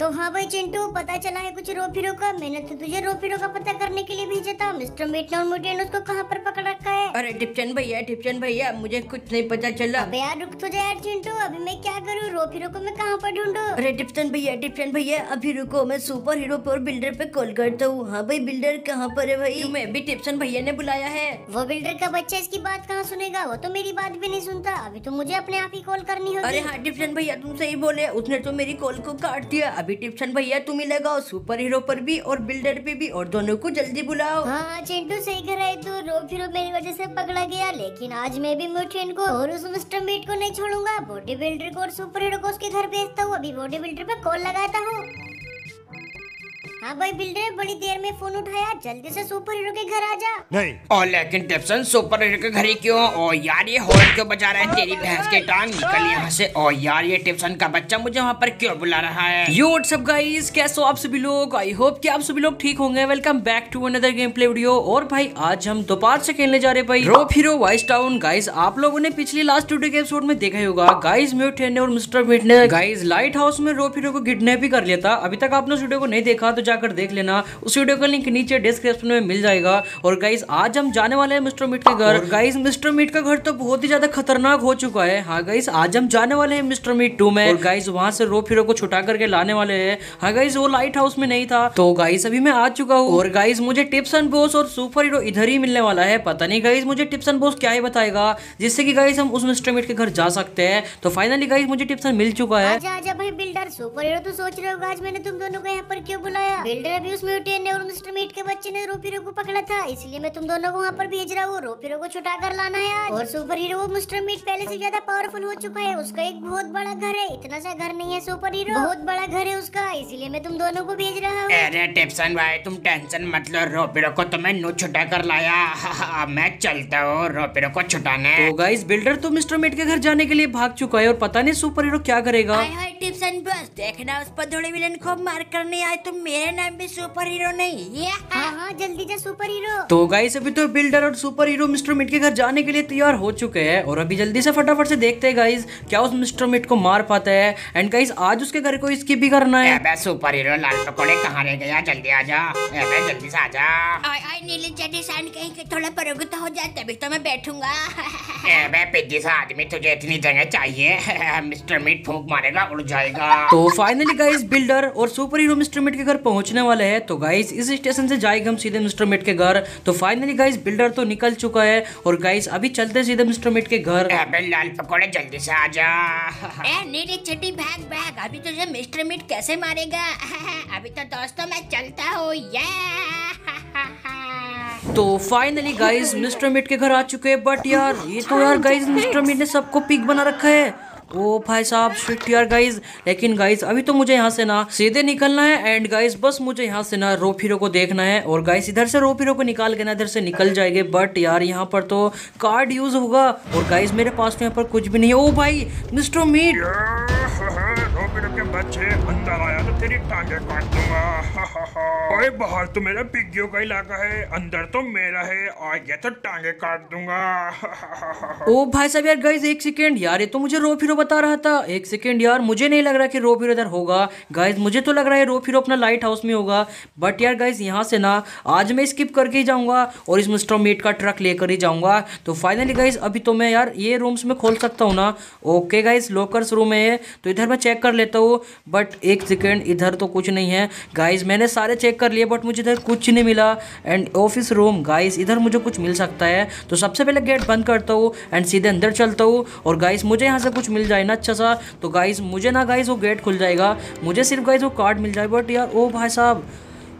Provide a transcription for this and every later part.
तो हाँ भाई चिंटू पता चला है कुछ रोफिरो का मैंने तो तुझे रोफिरो का पता करने के लिए भेजा था मिस्टर मेटन मुटेन उसको कहाँ पर पकड़ रखा है अरे टिपचन भैया टिपचन भैया मुझे कुछ नहीं पता चला अबे यार रुक तो जा यार चिंटू अभी मैं क्या करूँ रोफिरो को मैं कहाँ पर ढूंढू अरे टिपचन भैया टिपचन भैया अभी रुको मैं सुपर हीरो पर बिल्डर पे कॉल करता हूँ हाँ भाई बिल्डर कहाँ पर है भाई मैं अभी टिपचन भैया ने बुलाया है वो बिल्डर का बच्चा इसकी बात कहाँ सुनेगा वो तो मेरी बात भी नहीं सुनता अभी तो मुझे अपने आप ही कॉल करनी होगी अरे हाँ टिपचन भैया तुम सही बोले उसने तो मेरी कॉल को काट दिया अभी अभी टिप्सन भैया तुम्हें लगाओ सुपर हीरो पर भी और बिल्डर पे भी और दोनों को जल्दी बुलाओ हाँ चिंटू सही कर रहे तू रो फिर मेरी वजह से पकड़ा गया लेकिन आज मैं भी मुठियन को और उस मिस्टर मीट को नहीं छोड़ूंगा बॉडी बिल्डर को और सुपर हीरो को उसके घर भेजता हूँ अभी बॉडी बिल्डर पे कॉल लगाता हूँ हाँ भाई बिल्डर बड़ी देर में फोन उठाया जल्दी से सुपर हीरो के घर आ जा नहीं और लेकिन टिप्सन सुपर हीरो के घर ही क्यों और यार ये हॉल क्यों बजा रहा है तेरी भैंस के टांग निकल यहाँ से और यार ये टिप्सन का बच्चा मुझे वहाँ पर क्यों बुला रहा है यू सब गाइस कैसे हो आप सभी लोग आई होप कि आप सभी लोग ठीक होंगे welcome back to another game play video और भाई आज हम दोपहर से खेलने जा रहे भाई rope hero vice town guys आप लोगों ने पिछले लास्ट वीडियो के एपिसोड में देखा ही होगा गाइस म्यूटेन और मिस्टर मिट ने गाइज लाइट हाउस में रोप हीरो को किडनेप ही कर लिया था अभी तक आपने उस वीडियो को नहीं देखा तो जाकर देख लेना उस वीडियो का लिंक नीचे डिस्क्रिप्शन में मिल जाएगा और गाइज आज हम जाने वाले हैं मिस्टर मीट के घर गाइज मिस्टर मीट का घर तो बहुत ही ज्यादा खतरनाक हो चुका है हाँ गाइज आज हम जाने वाले हैं मिस्टर मीट टू में गाइज वहां से रो फिरो को छुटा करके लाने वाले है हाँ गाइज वो लाइट हाउस में नहीं था तो गाइज अभी मैं आ चुका हूँ और गाइज मुझे टिप्स एंड बोस और सुपर हीरो इधर ही मिलने वाला है पता नहीं गाइज मुझे टिप्स एंड बोस क्या ही बताएगा जिससे की गाइज हम उस मिस्टर मीट के घर जा सकते हैं तो फाइनली गाइज मुझे टिप्स एंड मिल चुका है आजा आजा भाई बिल्डर सुपर हीरो तो सोच रहे होगा आज मैंने तुम दोनों को यहाँ पर क्यों बुलाया बिल्डर अब्यूज म्यूटेन ने और मिस्टर मीट के बच्चे ने रोपीरो को पकड़ा था इसलिए मैं तुम दोनों को वहाँ पर भेज रहा हूँ रोपीरो को छुटा कर लाना है और सुपर हीरो मिस्टर मीट पहले से ज्यादा पावरफुल हो चुका है उसका एक बहुत बड़ा घर है इतना सा घर नहीं है सुपर हीरो बहुत बड़ा घर है उसका इसलिए मैं तुम दोनों को भेज रहा हूँ अरे टेप्सन भाई तुम टेंशन मत लो रोपीरो को तुम्हें तो नो छुटा कर लाया मैं चलता हूँ रोपीरो को छुटाने तो गाइस बिल्डर तो मिस्टर मीट के घर जाने के लिए भाग चुका है और पता नहीं सुपर हीरो क्या करेगा टिप्सन बस देखना उस पर थोड़े विलन को मार करने आए तुम तो मेरे नाम भी सुपर हीरो नहीं हाँ हाँ जल्दी जा सुपर हीरो तो गाइस अभी तो बिल्डर और सुपर हीरो मिस्टर मिट के घर जाने के लिए तैयार हो चुके हैं और अभी जल्दी से फटाफट से देखते हैं गाइस क्या उस मिस्टर मिट को मार पाता है एंड गाइस आज उसके घर को इसकी भी करना है अबे सुपर हीरो लाल कपड़े कहाँ रह गया जल्दी आ जा अबे जल्दी से आ जा आई आई नीली चड्डी सान कहीं के थोड़ा प्रगत हो जाए तभी तो मैं बैठूंगा अबे पिद्दी सा आदमी तुझे इतनी जगह चाहिए मिस्टर मिट फूक मारेगा उड़ जाएगा तो फाइनली गाइस बिल्डर और सुपर हीरो मिस्टर मिट के घर पहुंच पहुंचने वाले हैं तो गाइस इस स्टेशन से जाएगा हम सीधे मिस्टर मिट के घर तो फाइनली गाइस बिल्डर तो निकल चुका है और गाइस अभी चलते सीधे मिस्टर मिट के घर लाल पकौड़े जल्दी से आ जा भाग भाग अभी तुझे मिस्टर मिट कैसे मारेगा अभी तो दोस्तों में चलता हूँ तो फाइनली गाइज मिस्टर मिट के घर आ चुके हैं बट यार ये तो यार गाइज मिस्टर मिट ने सबको पिक बना रखा है ओ भाई साहब स्विफ्ट यार गाइज लेकिन गाइज अभी तो मुझे यहाँ से ना सीधे निकलना है एंड गाइज बस मुझे यहाँ से ना रोफीरो को देखना है और गाइस इधर से रोफीरो को निकाल के ना इधर से निकल जाएंगे बट यार यहाँ पर तो कार्ड यूज होगा और गाइज मेरे पास तो यहाँ पर कुछ भी नहीं है ओ भाई मिस्टर मीट के बच्चे अंदर आया तो तेरी टांगे काट दूंगा ओए बाहर तो मेरा पिग्गियों का इलाका है अंदर तो मेरा है आ गया तो टांगे काट दूंगा ओ भाई साहब यार गाइज एक सेकेंड यार ये तो मुझे रो फिरो बता रहा था एक सेकेंड यार मुझे नहीं लग रहा कि रो फिरो इधर होगा गाइज मुझे तो लग रहा है रो फिरो अपना लाइट हाउस में होगा बट यार गाइज यहाँ से ना आज मैं स्किप करके ही जाऊँगा और इस मिस्टर मेट का ट्रक लेकर ही जाऊँगा तो फाइनली गाइज अभी तो मैं यार ये रूम्स में खोल सकता हूँ ना ओके गाइज लॉकर्स रूम है तो इधर मैं चेक कर लेता हूँ बट एक सेकेंड इधर तो कुछ नहीं है गाइज मैंने सारे चेक कर लिए बट मुझे इधर कुछ नहीं मिला एंड ऑफिस रूम गाइस इधर मुझे कुछ मिल सकता है तो सबसे पहले गेट बंद करता हूँ एंड सीधे अंदर चलता हूँ और गाइस मुझे यहाँ से कुछ मिल जाए ना अच्छा सा तो गाइस मुझे ना गाइस वो गेट खुल जाएगा मुझे सिर्फ गाइस वो कार्ड मिल जाए बट यार ओ भाई साहब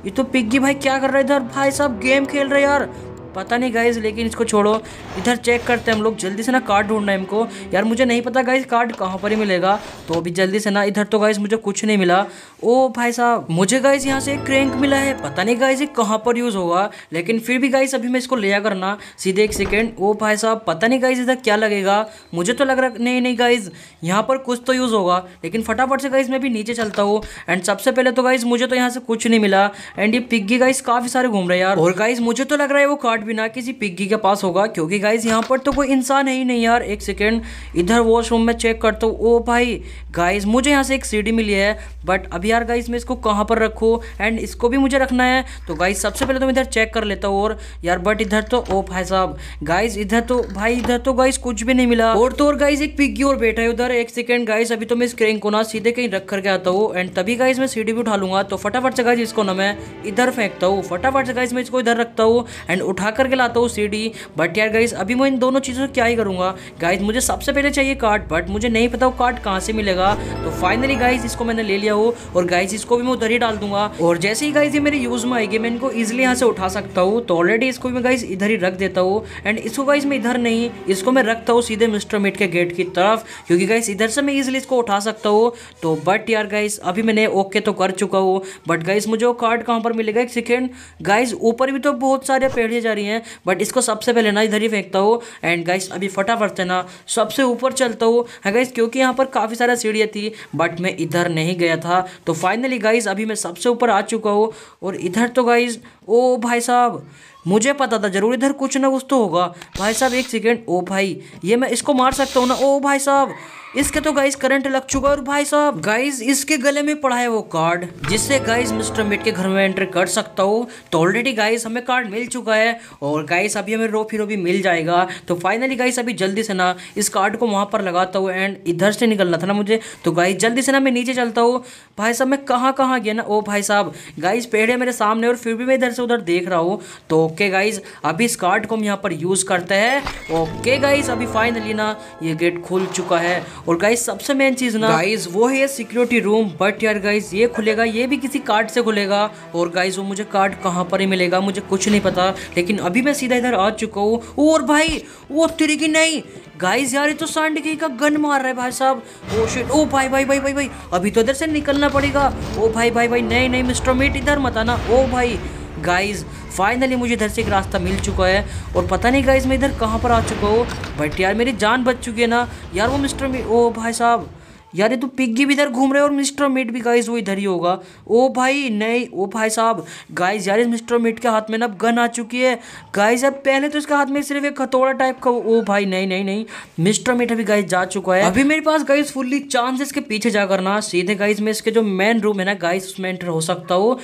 ये तो पिग्गी भाई क्या कर रहा है इधर भाई साहब गेम खेल रहे यार पता नहीं गाइज लेकिन इसको छोड़ो इधर चेक करते हैं हम लोग जल्दी से ना कार्ड ढूंढना है इनको यार मुझे नहीं पता गाइज कार्ड कहाँ पर ही मिलेगा तो अभी जल्दी से ना इधर तो गाइज मुझे कुछ नहीं मिला ओ भाई साहब मुझे गाइज यहाँ से क्रैंक मिला है पता नहीं गाइज ये कहाँ पर यूज़ होगा लेकिन फिर भी गाइज अभी मैं इसको लिया करना सीधे एक सेकेंड ओ भाई साहब पता नहीं गाइज इधर क्या लगेगा मुझे तो लग रहा नहीं नहीं गाइज यहाँ पर कुछ तो यूज़ होगा लेकिन फटाफट से गाइज मैं भी नीचे चलता हूँ एंड सबसे पहले तो गाइज मुझे तो यहाँ से कुछ नहीं मिला एंड ये पिग्गी गाइज काफ़ी सारे घूम रहे यार और गाइज मुझे तो लग रहा है वो कार्ड पार्ट भी ना किसी पिग्गी के पास होगा क्योंकि गाइज यहाँ पर तो कोई इंसान है ही नहीं यार एक सेकेंड इधर वॉशरूम में चेक करता हूँ ओ भाई गाइज मुझे यहाँ से एक सीढ़ी मिली है बट अभी यार गाइज मैं इसको कहाँ पर रखूँ एंड इसको भी मुझे रखना है तो गाइज सबसे पहले तो मैं इधर चेक कर लेता हूँ और यार बट इधर तो ओ भाई साहब गाइज इधर तो भाई इधर तो गाइज कुछ भी नहीं मिला और तो और गाइज एक पिग्गी और बैठा है उधर एक सेकेंड गाइज अभी तो मैं इस क्रेन को ना सीधे कहीं रख करके आता हूँ एंड तभी गाइज मैं सीढ़ी भी उठा लूंगा तो फटाफट से गाइज इसको ना मैं इधर फेंकता हूँ फटाफट से गाइज मैं इसको इधर रखता हूँ एंड उठा उठा करके लाता हूँ सीडी बट यार गाइज अभी मैं इन दोनों चीज़ों से क्या ही करूँगा गाइज मुझे सबसे पहले चाहिए कार्ड बट मुझे नहीं पता वो कार्ड कहाँ से मिलेगा तो फाइनली गाइज इसको मैंने ले लिया हो और गाइज इसको भी मैं उधर ही डाल दूंगा और जैसे ही गाइज ये मेरे यूज़ में आएगी मैं इनको ईजिली यहाँ से उठा सकता हूँ तो ऑलरेडी इसको मैं गाइज इधर ही रख देता हूँ एंड इसको गाइज मैं इधर नहीं इसको मैं रखता हूँ सीधे मिस्टर मीट के गेट की तरफ क्योंकि गाइज इधर से मैं ईजिली इसको उठा सकता हूँ तो बट यार गाइज अभी मैंने ओके तो कर चुका हूँ बट गाइज मुझे वो कार्ड कहाँ पर मिलेगा एक सेकेंड गाइज ऊपर भी तो बहुत सारे पेड़ जा रही रही हैं बट इसको सबसे पहले ना इधर ही फेंकता हो एंड गाइस अभी फटाफट से ना सबसे ऊपर चलता हो है गाइस क्योंकि यहाँ पर काफ़ी सारा सीढ़ियाँ थी बट मैं इधर नहीं गया था तो फाइनली गाइस अभी मैं सबसे ऊपर आ चुका हूँ और इधर तो गाइज ओ भाई साहब मुझे पता था ज़रूर इधर कुछ ना कुछ तो होगा भाई साहब एक सेकेंड ओ भाई ये मैं इसको मार सकता हूँ ना ओ भाई साहब इसके तो गाइस करंट लग चुका है और भाई साहब गाइस इसके गले में पड़ा है वो कार्ड जिससे गाइस मिस्टर मिट के घर में एंटर कर सकता हूँ तो ऑलरेडी गाइस हमें कार्ड मिल चुका है और गाइस अभी हमें रो फिर भी मिल जाएगा तो फाइनली गाइस अभी जल्दी से ना इस कार्ड को वहाँ पर लगाता हूँ एंड इधर से निकलना था ना मुझे तो गाइस जल्दी से ना मैं नीचे चलता हूँ भाई साहब मैं कहाँ कहाँ गया ना ओ भाई साहब गाइस पेड़ है मेरे सामने और फिर भी मैं इधर से उधर देख रहा हूँ तो ओके गाइज अभी इस कार्ड को हम यहाँ पर यूज़ करते हैं ओके गाइज अभी फाइनली ना ये गेट खुल चुका है और गाइज सबसे मेन चीज़ ना गाइज वो है सिक्योरिटी रूम बट यार गाइज ये खुलेगा ये भी किसी कार्ड से खुलेगा और गाइज वो मुझे कार्ड कहाँ पर ही मिलेगा मुझे कुछ नहीं पता लेकिन अभी मैं सीधा इधर आ चुका हूँ और भाई वो तेरी की नहीं गाइज यार ये तो सांड की का गन मार रहा है भाई साहब ओ शिट ओ भाई भाई भाई भाई भाई अभी तो इधर से निकलना पड़ेगा ओ oh भाई भाई भाई नहीं नहीं मिस्टर मीट इधर मत आना ओ oh भाई गाइस फाइनली मुझे इधर से एक रास्ता मिल चुका है और पता नहीं गाइस मैं इधर कहाँ पर आ चुका हूँ बट यार मेरी जान बच चुकी है ना यार वो मिस्टर मी ओ भाई साहब यार ये तो पिग्गी भी इधर घूम रहे हैं और मिस्टर मीट भी गाइस वो इधर ही होगा ओ भाई नहीं ओ भाई साहब गाइस यार इस मिस्टर मीट के हाथ में ना गन आ चुकी है गाइस यार पहले तो इसके हाथ में सिर्फ एक हथौड़ा टाइप का ओ भाई नहीं नहीं नहीं मिस्टर मीट अभी गाइस जा चुका है अभी मेरे पास गाइस फुल्ली चांस इसके पीछे जाकर ना सीधे गाइज में इसके जो मेन रूम है ना गाइस उसमें एंटर हो सकता हूँ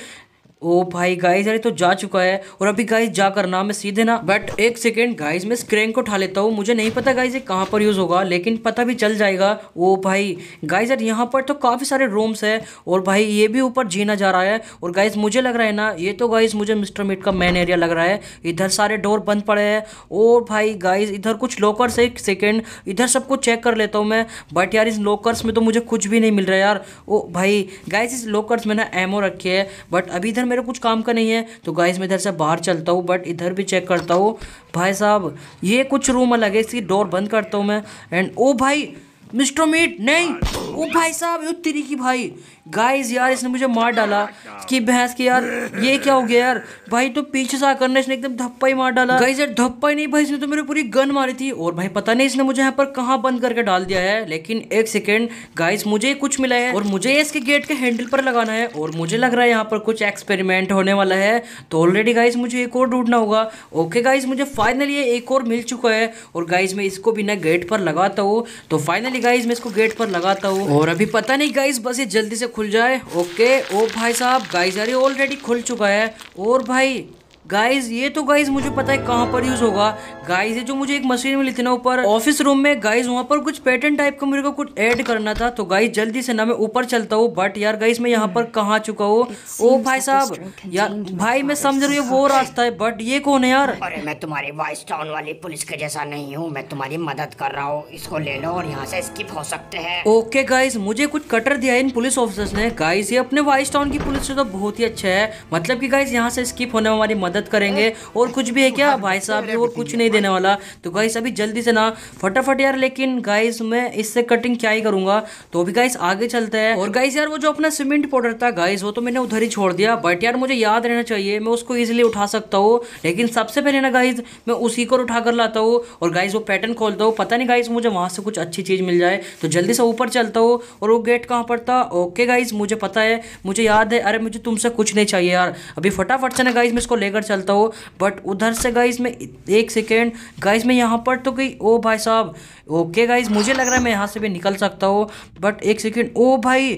ओ भाई गाइस अरे तो जा चुका है और अभी गाइज जा ना मैं सीधे ना बट एक सेकेंड गाइज मैं स्क्रेन को उठा लेता हूँ मुझे नहीं पता गाइज ये कहाँ पर यूज़ होगा लेकिन पता भी चल जाएगा ओ भाई गाइस यार यहाँ पर तो काफ़ी सारे रूम्स है और भाई ये भी ऊपर जीना जा रहा है और गाइज मुझे लग रहा है ना ये तो गाइज मुझे मिस्टर मीट का मेन एरिया लग रहा है इधर सारे डोर बंद पड़े है और भाई गाइज इधर कुछ लॉकर्स है एक सेकेंड इधर सबको चेक कर लेता हूँ मैं बट यार इस लॉकर्स में तो मुझे कुछ भी नहीं मिल रहा यार ओ भाई गाइज इस लॉकर्स में ना एमओ रखी है बट अभी इधर इधर मेरा कुछ काम का नहीं है तो गाइज मैं इधर से बाहर चलता हूँ बट इधर भी चेक करता हूँ भाई साहब ये कुछ रूम अलग है इसकी डोर बंद करता हूँ मैं एंड ओ भाई मिस्टर मीट नहीं ओ भाई साहब यो तेरी की भाई गाइस यार इसने मुझे मार डाला की भैंस की यार ये क्या हो गया यार भाई तो पीछे से आकर ने इसने एकदम धप्पा ही मार डाला गाइस यार धप्पा ही नहीं भाई इसने तो मेरी पूरी गन मारी थी और भाई पता नहीं इसने मुझे यहाँ पर कहाँ बंद करके डाल दिया है लेकिन एक सेकेंड गाइस मुझे कुछ मिला है और मुझे इसके गेट के हैंडल पर लगाना है और मुझे लग रहा है यहाँ पर कुछ एक्सपेरिमेंट होने वाला है तो ऑलरेडी गाइस मुझे एक और ढूंढना होगा ओके गाइस मुझे फाइनली एक और मिल चुका है और गाइज मैं इसको भी ना गेट पर लगाता हूँ तो फाइनली गाइज मैं इसको गेट पर लगाता हूँ और अभी पता नहीं गाइज बस ये जल्दी से खुल जाए ओके ओ भाई साहब गाइस अरे ऑलरेडी खुल चुका है और भाई गाइज ये तो गाइज मुझे पता है कहाँ पर यूज होगा गाइज ये जो मुझे एक मशीन मिली थी ना ऊपर ऑफिस रूम में गाइज वहाँ पर कुछ पैटर्न टाइप का मेरे को कुछ ऐड करना था तो गाइज जल्दी से ना मैं ऊपर चलता हूँ बट यार गाइज मैं यहाँ पर hmm. कहाँ चुका हूँ ओ भाई साहब यार भाई मैं समझ रही हूँ वो रास्ता है बट ये कौन है यार अरे मैं तुम्हारी वाइस टाउन वाली पुलिस के जैसा नहीं हूँ मैं तुम्हारी मदद कर रहा हूँ इसको ले लो और यहाँ से स्किप हो सकते हैं ओके गाइज मुझे कुछ कटर दिया है इन पुलिस ऑफिसर ने गाइज ये अपने वाइस टाउन की पुलिस से तो बहुत ही अच्छा है मतलब की गाइज यहाँ से स्किप होने में हमारी मदद मदद करेंगे और कुछ भी है क्या भाई साहब और कुछ नहीं देने वाला तो गाइस अभी जल्दी से ना फटाफट यार लेकिन गाइस मैं इससे कटिंग क्या ही करूंगा तो अभी गाइस आगे चलते हैं और गाइस यार वो जो अपना सीमेंट पाउडर था गाइस वो तो मैंने उधर ही छोड़ दिया बट यार मुझे याद रहना चाहिए मैं उसको ईजिली उठा सकता हूँ लेकिन सबसे पहले ना गाइज मैं उसी को उठा कर लाता हूँ और गाइज वो पैटर्न खोलता हूँ पता नहीं गाइज मुझे वहाँ से कुछ अच्छी चीज़ मिल जाए तो जल्दी से ऊपर चलता हूँ और वो गेट कहाँ पर था ओके गाइज मुझे पता है मुझे याद है अरे मुझे तुमसे कुछ नहीं चाहिए यार अभी फटाफट से ना गाइज मैं इसको लेकर चलता हो बट उधर से गाइज मैं एक सेकेंड गाइज मैं यहाँ पर तो गई ओ भाई साहब ओके गाइज मुझे लग रहा है मैं यहाँ से भी निकल सकता हूँ बट एक सेकेंड ओ भाई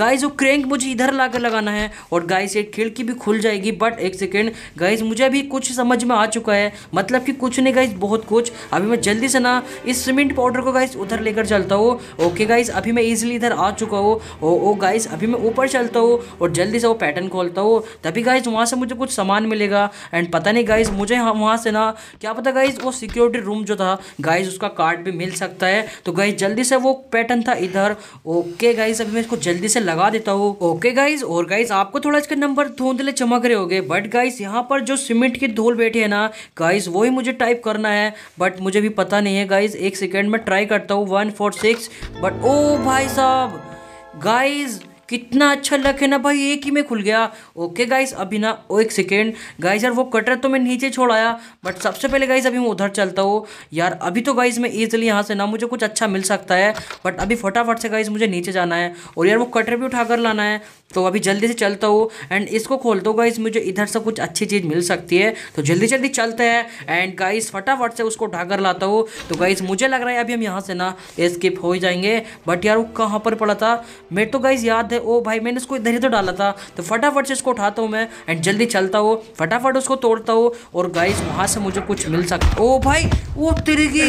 गाइज वो क्रेंक मुझे इधर ला लगाना है और गाइज ये खिड़की भी खुल जाएगी बट एक सेकेंड गाइज मुझे अभी कुछ समझ में आ चुका है मतलब कि कुछ नहीं गाइज बहुत कुछ अभी मैं जल्दी से ना इस सीमेंट पाउडर को गाइज उधर लेकर चलता हूँ ओके गाइज अभी मैं इजिली इधर आ चुका हूँ ओ गाइज अभी मैं ऊपर चलता हूँ और जल्दी से वो पैटर्न खोलता हूँ तभी गाइज वहाँ से मुझे कुछ सामान मिलेगा एंड पता नहीं गाइज मुझे वहाँ से ना क्या पता गाइज वो सिक्योरिटी रूम जो था गाइज उसका कार्ड भी मिल सकता है तो गाइज जल्दी से वो पैटर्न था इधर ओके गाइज अभी मैं इसको जल्दी से लगा देता हूँ ओके गाइज और गाइज आपको थोड़ा इसके नंबर धुंधले चमक रहे हो बट गाइज यहाँ पर जो सीमेंट की धोल बैठी है ना गाइज वही मुझे टाइप करना है बट मुझे भी पता नहीं है गाइज एक सेकेंड में ट्राई करता हूँ वन फोर सिक्स बट ओ भाई साहब गाइज़ कितना अच्छा लक है ना भाई एक ही में खुल गया ओके गाइस अभी ना ओ एक सेकेंड गाइस यार वो कटर तो मैं नीचे छोड़ाया बट सबसे पहले गाइस अभी मैं उधर चलता हूँ यार अभी तो गाइस मैं ईजिली यहाँ से ना मुझे कुछ अच्छा मिल सकता है बट अभी फटाफट से गाइस मुझे नीचे जाना है और यार वो कटर भी उठा कर लाना है तो अभी जल्दी से चलता हूँ एंड इसको खोल दो गाइस मुझे इधर से कुछ अच्छी चीज़ मिल सकती है तो जल्दी जल्दी चलते हैं एंड गाइस फटाफट से उसको उठा कर लाता हूँ तो गाइस मुझे लग रहा है अभी हम यहाँ से ना स्किप हो ही जाएंगे बट यार वो कहाँ पर पड़ा था मेरे तो गाइस याद है है ओ भाई मैंने इसको इधर ही तो डाला था तो फटाफट से इसको उठाता हूँ मैं एंड जल्दी चलता हूँ फटाफट उसको तोड़ता हूँ और गाइस वहाँ से मुझे कुछ मिल सकता ओ भाई वो तेरे की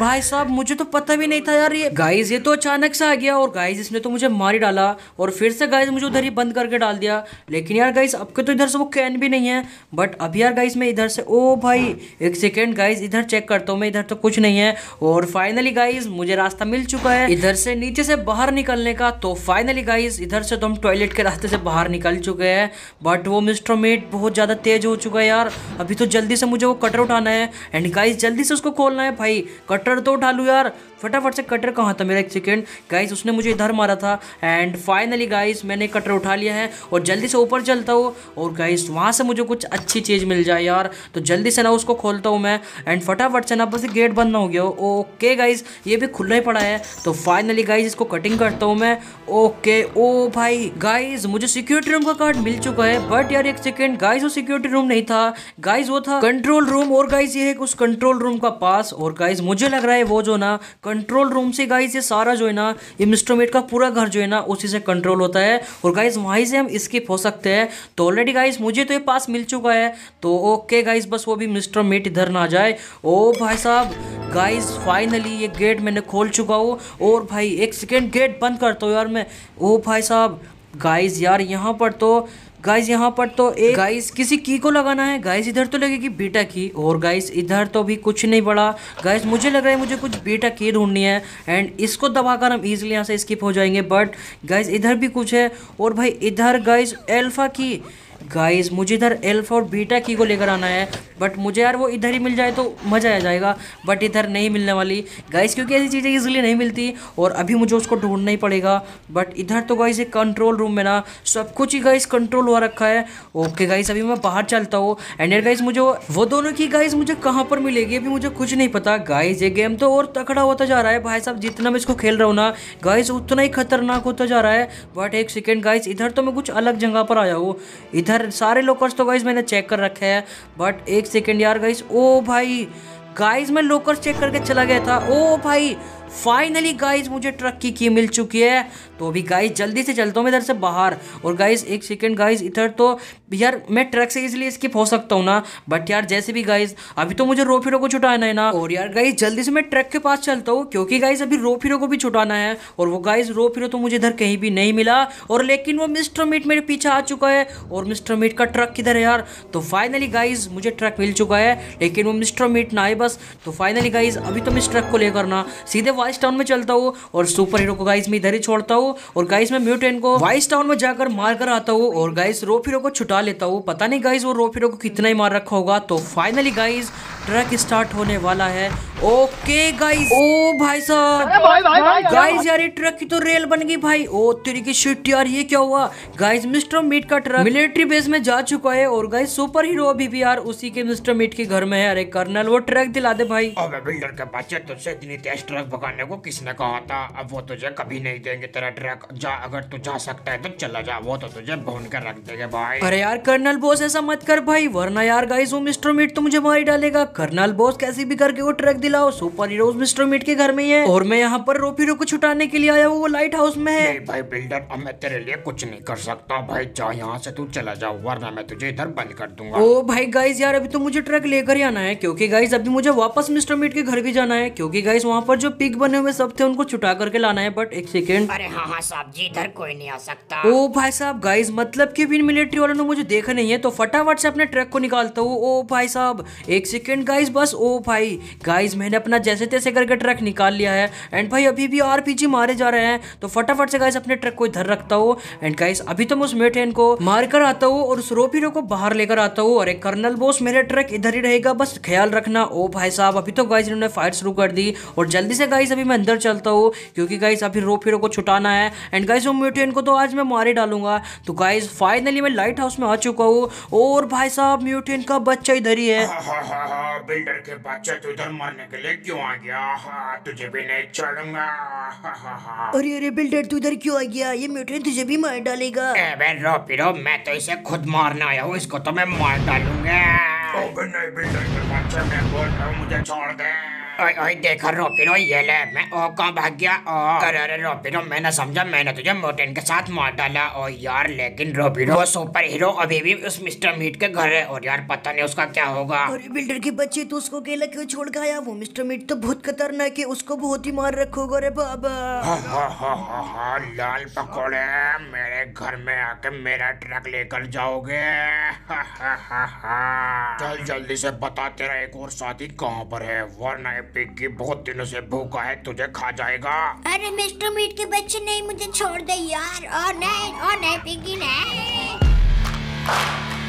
भाई साहब मुझे तो पता भी नहीं था यार ये गाइस ये तो अचानक से आ गया और गाइस इसने तो मुझे मार ही डाला और फिर से गाइस मुझे उधर ही बंद करके डाल दिया लेकिन यार गाइस अब के तो इधर से वो कैन भी नहीं है बट अभी यार गाइस मैं इधर से ओ भाई एक सेकेंड गाइस इधर चेक करता हूँ मैं इधर तो कुछ नहीं है और फाइनली गाइज मुझे रास्ता मिल चुका है इधर से नीचे से बाहर निकलने का तो फाइनली गाइस इधर से तो हम टॉयलेट के रास्ते से बाहर निकल चुके हैं बट वो मिस्टर मेट बहुत ज़्यादा तेज हो चुका है यार अभी तो जल्दी से मुझे वो कटर उठाना है एंड गाइस जल्दी से उसको खोलना है भाई कटर तो उठा लूँ यार फटाफट से कटर कहाँ था मेरा एक सेकेंड गाइज उसने मुझे इधर मारा था एंड फाइनली गाइज मैंने कटर उठा लिया है और जल्दी से ऊपर चलता हूँ और गाइज वहाँ से मुझे कुछ अच्छी चीज़ मिल जाए यार तो जल्दी से ना उसको खोलता हूँ मैं एंड फटाफट से ना बस गेट बंद ना हो गया ओके गाइज ये भी खुला ही पड़ा है तो फाइनली गाइज इसको कटिंग करता हूँ मैं ओके ओ भाई गाइज मुझे सिक्योरिटी रूम का कार्ड मिल चुका है बट यार एक सेकेंड गाइज वो सिक्योरिटी रूम नहीं था गाइज वो था कंट्रोल रूम और गाइज ये है उस कंट्रोल रूम का पास और गाइज मुझे लग रहा है वो जो ना कंट्रोल रूम से गाइज ये सारा जो है ना ये मिस्टर का पूरा घर जो है ना उसी से कंट्रोल होता है और गाइज वहीं से हम स्किप हो सकते हैं तो ऑलरेडी गाइज मुझे तो ये पास मिल चुका है तो ओके गाइज बस वो भी मिस्टर इधर ना जाए ओ भाई साहब गाइज फाइनली ये गेट मैंने खोल चुका हूँ और भाई एक सेकेंड गेट बंद करता हूँ यार मैं ओ भाई साहब गाइस यार यहाँ पर तो गाइस यहाँ पर तो एक गाइस किसी की को लगाना है गाइस इधर तो लगेगी बीटा की और गाइस इधर तो भी कुछ नहीं पड़ा गाइस मुझे लग रहा है मुझे कुछ बीटा की ढूंढनी है एंड इसको दबाकर हम इजीली यहाँ से स्किप हो जाएंगे बट गाइस इधर भी कुछ है और भाई इधर गाइस एल्फ़ा की गाइस मुझे इधर एल्फा और बीटा की को लेकर आना है बट मुझे यार वो इधर ही मिल जाए तो मज़ा आ जाएगा बट इधर नहीं मिलने वाली गाइस क्योंकि ऐसी चीज़ें ईजिली नहीं मिलती और अभी मुझे उसको ढूंढना ही पड़ेगा बट इधर तो गाइस एक कंट्रोल रूम में ना सब कुछ ही गाइस कंट्रोल हुआ रखा है ओके गाइस अभी मैं बाहर चलता हूँ एंड यार गाइज मुझे वो दोनों की गाइज मुझे कहाँ पर मिलेगी अभी मुझे कुछ नहीं पता गाइज ये गेम तो और तकड़ा होता जा रहा है भाई साहब जितना मैं इसको खेल रहा हूँ ना गाइस उतना ही खतरनाक होता जा रहा है बट एक सेकेंड गाइस इधर तो मैं कुछ अलग जगह पर आया हूँ इधर इधर सारे लोकर्स तो गाइज मैंने चेक कर रखे हैं बट एक सेकेंड यार गाइज ओ भाई गाइज मैं लोकर्स चेक करके चला गया था ओ भाई फाइनली गाइज मुझे ट्रक की की मिल चुकी है तो अभी गाइज जल्दी से चलता हूँ मैं इधर से बाहर और गाइज एक सेकेंड गाइज इधर तो यार मैं ट्रक से इजिली स्किप हो सकता हूँ ना बट यार जैसे भी गाइज अभी तो मुझे रोफिरो को छुटाना है ना और यार गाइज जल्दी से मैं ट्रक के पास चलता हूँ क्योंकि गाइज अभी रोफिरो को भी छुटाना है और वो गाइज रोफिरो तो मुझे इधर कहीं भी नहीं मिला और लेकिन वो मिस्टर मीट मेरे पीछे आ चुका है और मिस्टर मीट का ट्रक किधर है यार तो फाइनली गाइज मुझे ट्रक मिल चुका है लेकिन वो मिस्टर मीट ना आए बस तो फाइनली गाइज अभी तो मैं इस ट्रक को लेकर ना सीधे वाइस टाउन में चलता हूँ और सुपर हीरो को गाइस में इधर ही छोड़ता हूँ और गाइस में म्यूटेन को वाइस टाउन में जाकर मार कर आता हूँ और गाइस रोफिरो को छुटा लेता हूँ पता नहीं गाइस वो रोफिरो को कितना ही मार रखा होगा तो फाइनली गाइस ट्रक स्टार्ट होने वाला है ओके गाइस ओ भाई साहब गाइस यार ये ट्रक की तो रेल बन गई भाई ओ तेरी की शिट यार ये क्या हुआ गाइस मिस्टर मीट का ट्रक मिलिट्री बेस में जा चुका है और गाइस सुपर हीरो अभी भी यार उसी के मिस्टर मीट के घर में है अरे कर्नल वो ट्रक दिला दे भाई अबे बिल्डर के बच्चे तुझसे इतनी तेज ट्रक भगाने को किसने कहा था अब वो तुझे कभी नहीं देंगे तेरा ट्रक जा अगर तू जा सकता है तो चला जा वो तो तुझे भून कर रख देंगे भाई अरे यार कर्नल बोस ऐसा मत कर भाई वरना यार गाइस वो मिस्टर मीट तो मुझे मारी डालेगा कर्नल बोस कैसे भी करके वो ट्रक दिला किला और सुपर हीरो मिस्टर मीट के घर में ही है और मैं यहाँ पर रोपीरो को छुटाने के लिए आया हूँ वो लाइट हाउस में है भाई बिल्डर अब मैं तेरे लिए कुछ नहीं कर सकता भाई जा यहाँ से तू चला जाओ वरना मैं तुझे इधर बंद कर दूंगा ओ भाई गाइज यार अभी तो मुझे ट्रक लेकर ही आना है क्योंकि गाइज अभी मुझे वापस मिस्टर मीट के घर भी जाना है क्योंकि गाइज वहाँ पर जो पिक बने हुए सब थे उनको छुटा करके लाना है बट एक सेकेंड अरे हाँ हाँ साहब जी इधर कोई नहीं आ सकता ओ भाई साहब गाइज मतलब की भी मिलिट्री वालों ने मुझे देखा नहीं है तो फटाफट से अपने ट्रक को निकालता हूँ ओ भाई साहब एक सेकेंड गाइज बस ओ भाई गाइज मैंने अपना जैसे तैसे करके ट्रक निकाल लिया है एंड भाई अभी भी आर मारे जा रहे हैं तो फटाफट से गाइस अपने ट्रक को इधर रखता हूँ एंड गाइस अभी तो मैं उस मेटेन को मार कर आता हूँ और उस रोपीरो को बाहर लेकर आता हूँ एक कर्नल बोस मेरा ट्रक इधर ही रहेगा बस ख्याल रखना ओ भाई साहब अभी तो गाइस इन्होंने फायर शुरू कर दी और जल्दी से गाइस अभी मैं अंदर चलता हूँ क्योंकि गाइस अभी रोपीरो को छुटाना है एंड गाइस वो म्यूटेन को तो आज मैं मारे डालूंगा तो गाइस फाइनली मैं लाइट हाउस में आ चुका हूँ और भाई साहब म्यूटेन का बच्चा इधर ही है बिल्डर के बच्चे तो इधर मारने के लिए क्यों आ गया तुझे भी नहीं छोड़ूंगा अरे अरे बिल्डर तू उधर क्यों आ गया ये म्यूटेंट तुझे भी मार डालेगा अबे रो पिरो मैं तो इसे खुद मारना आया हूँ इसको तो मैं मार डालूंगा नहीं बिल्डर मैं बोल रहा हूँ मुझे छोड़ दे ओए ओए देखा रोपिनो ये ले मैं ओ कहाँ भाग गया ओ अरे अरे रोपिनो मैंने समझा मैंने तुझे मोटेन के साथ मार डाला ओ यार लेकिन रोपिनो वो सुपर हीरो अभी भी उस मिस्टर मीट के घर है और यार पता नहीं उसका क्या होगा अरे बिल्डर की बच्चे तो उसको अकेला क्यों छोड़ वो मिस्टर मीट तो बहुत खतरनाक है उसको बहुत ही मार रखोगे अरे बाबा लाल पकौड़े मेरे घर में आके मेरा ट्रक लेकर जाओगे चल जल्दी से बता तेरा एक और साथी कहाँ पर है वरना पिग्गी बहुत दिनों से भूखा है तुझे खा जाएगा अरे मिस्टर मीट के बच्चे नहीं मुझे छोड़ दे यार और नहीं और नहीं पिग्गी नहीं